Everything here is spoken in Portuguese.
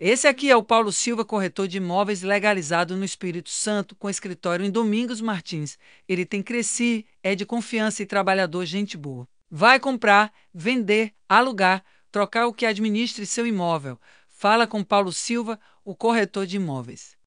Esse aqui é o Paulo Silva, corretor de imóveis legalizado no Espírito Santo, com escritório em Domingos Martins. Ele tem cresci, é de confiança e trabalhador gente boa. Vai comprar, vender, alugar, trocar o que administre seu imóvel. Fala com Paulo Silva, o corretor de imóveis.